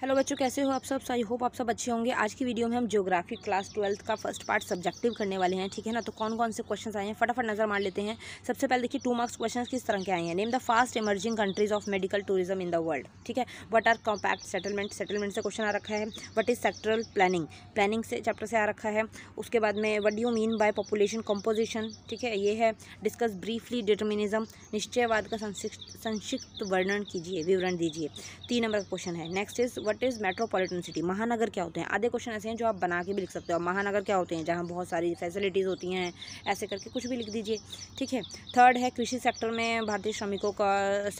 hello बच्चों कैसे हो आप सब आई होप आप सब अच्छे होंगे आज की वीडियो में हम ज्योग्राफी क्लास ट्वेल्थ का फर्स्ट पार्ट सब्जेक्टिव करने वाले हैं ठीक है ना तो कौन कौन से क्वेश्चंस आए हैं फटाफट नज़र मार लेते हैं सबसे पहले देखिए टू मार्क्स क्वेश्चंस किस तरह के आए हैं name the fast emerging countries of medical tourism in the world ठीक है what are compact settlement settlement से क्वेश्चन आ रखा है what is sectoral planning planning से चैप्टर से आ रखा है उसके बाद में what you mean by population composition ठीक है ये है डिस्कस ब्रीफली डिटर्मिनिज्म निश्चयवाद का संक्षिप्त वर्णन कीजिए विवरण दीजिए तीन नंबर का क्वेश्चन है next is what is metropolitan city महानगर क्या होते हैं आधे क्वेश्चन ऐसे हैं जो आप बना के भी लिख सकते हो महानगर क्या होते हैं जहाँ बहुत सारी फैसिलिटीज़ होती हैं ऐसे करके कुछ भी लिख दीजिए ठीक है थर्ड है कृषि सेक्टर में भारतीय श्रमिकों का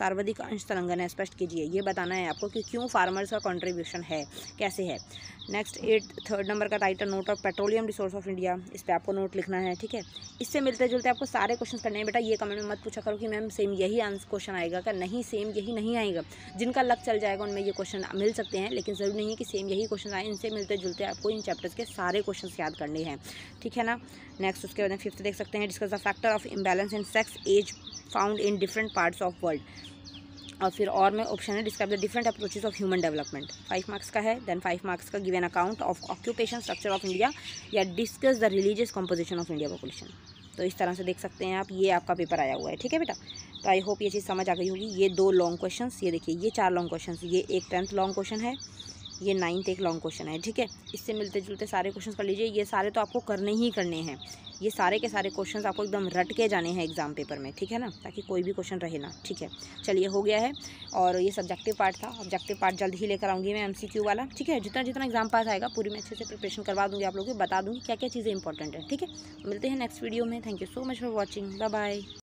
सर्वाधिक अंश है स्पष्ट कीजिए ये बताना है आपको कि क्यों फार्मर्स का कॉन्ट्रीब्यूशन है कैसे है नेक्स्ट एट थर्ड नंबर का title note of petroleum resource of India इस पर आपको नोट लिखना है ठीक है इससे मिलते जुलते आपको सारे क्वेश्चन करने हैं बेटा ये कमेंट में मत पूछा करो कि मैम सेम यही आंसर क्वेश्चन आएगा क्या नहीं सेम यही नहीं आएगा जिनका लग चल जाएगा उनमें ये क्वेश्चन मिल सकते हैं सकते हैं लेकिन ज़रूरी नहीं कि सेम यही क्वेश्चन आए इनसे मिलते जुलते आपको इन चैप्टर्स के सारे क्वेश्चन याद करने हैं ठीक है ना नेक्स्ट उसके बाद फिफ्थ देख सकते हैं discuss the factor of imbalance in sex age found in different parts of world और फिर और में ऑप्शन है describe the different approaches of human development five marks का है देन फाइव मार्क्स का given account of occupation structure of India या discuss the religious composition of India population तो इस तरह से देख सकते हैं आप ये आपका पेपर आया हुआ है ठीक है बेटा तो आई होप ये चीज़ समझ आ गई होगी ये दो लॉन्ग क्वेश्चन ये देखिए ये चार लॉन्ग क्वेश्चन ये एक टेंथ लॉन्ग क्वेश्चन है ये नाइन्थ एक लॉन्ग क्वेश्चन है ठीक है इससे मिलते जुलते सारे क्वेश्चन कर लीजिए ये सारे तो आपको करने ही करने हैं ये सारे के सारे क्वेश्चन आपको एकदम रट के जाने हैं एग्ज़ाम पेपर में ठीक है ना ताकि कोई भी क्वेश्चन रहे ना ठीक है चलिए हो गया है और ये सब्जेक्टिव पार्ट था ऑब्जेक्टिव पार्ट जल्द ही लेकर आऊँगी मैं एमसीक्यू वाला ठीक है जितना जितना एग्जाम पास आएगा पूरी मैं अच्छे से प्रिपरेशन करवा दूँगी आप लोगों को बता दूँगी क्या क्या चीज़ें इंपॉर्टेंट है ठीक है मिलते हैं नेक्स्ट वीडियो में thank you so much for watching bye